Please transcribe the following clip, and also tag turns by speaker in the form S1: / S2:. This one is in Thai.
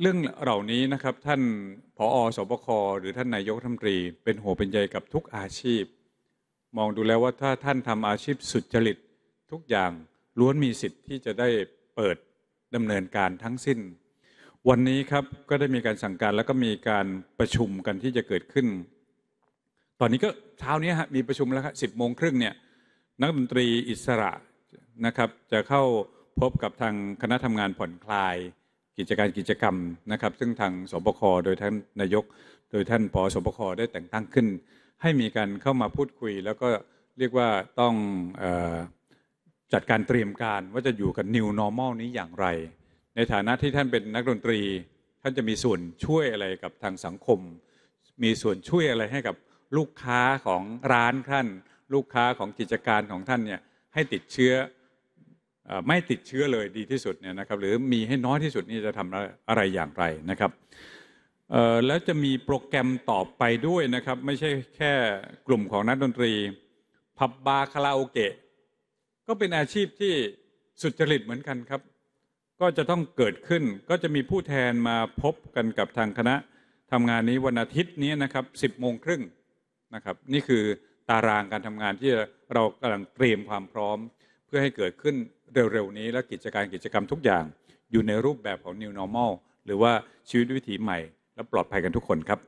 S1: เรื่องเหล่านี้นะครับท่านผอสบคหรือท่านนายกทัมนตรี เป็นหัวเป็นใยกับทุกอาชีพ มองดูแล้วว่าถ้าท่านทำอาชีพสุจริต ทุกอย่างล้วนมีสิทธิ์ที่จะได้เปิดดำเนินการทั้งสิ้น วันนี้ครับก็ได้มีการสั่งการแล้วก็มีการประชุมกันที่จะเกิดขึ้น ตอนนี้ก็เช้านี้ฮะมีประชุมแล้วครับสิบโมงครึ่งเนี่ยนักดนตรีอิสระนะครับ จะเข้าพบกับทางคณะทำงานผ่อนคลายกิจการกิจกรรมนะครับ ซึ่งทางสบคโดยท่านนายก โดยท่านปสบคได้แต่งตั้งขึ้น ให้มีการเข้ามาพูดคุย แล้วก็เรียกว่าต้องอจัดการเตรียมการว่าจะอยู่กับ new normal นี้อย่างไร ในฐานะที่ท่านเป็นนักดนตรี ท่านจะมีส่วนช่วยอะไรกับทางสังคม มีส่วนช่วยอะไรให้กับลูกค้าของร้านท่าน ลูกค้าของกิจการของท่านเนี่ยให้ติดเชื้อไม่ติดเชื้อเลยดีที่สุดเนี่ยนะครับ หรือมีให้น้อยที่สุดนี่จะทำอะไรอย่างไรนะครับแล้วจะมีโปรแกรมต่อไปด้วยนะครับ ไม่ใช่แค่กลุ่มของนักดนตรีผับบาร์คาราโอเกะก็เป็นอาชีพที่สุจริตเหมือนกันครับ ก็จะต้องเกิดขึ้น ก็จะมีผู้แทนมาพบกันกับทางคณะทำงานนี้ วันอาทิตย์นี้นะครับสิบโมงครึ่งนะครับ นี่คือตารางการทำงานที่เรากำลังเตรียมความพร้อมเพื่อให้เกิดขึ้นเร็วๆนี้และกิจการกิจกรรมทุกอย่าง อยู่ในรูปแบบของ New Normal หรือว่าชีวิตวิถีใหม่ และปลอดภัยกันทุกคนครับ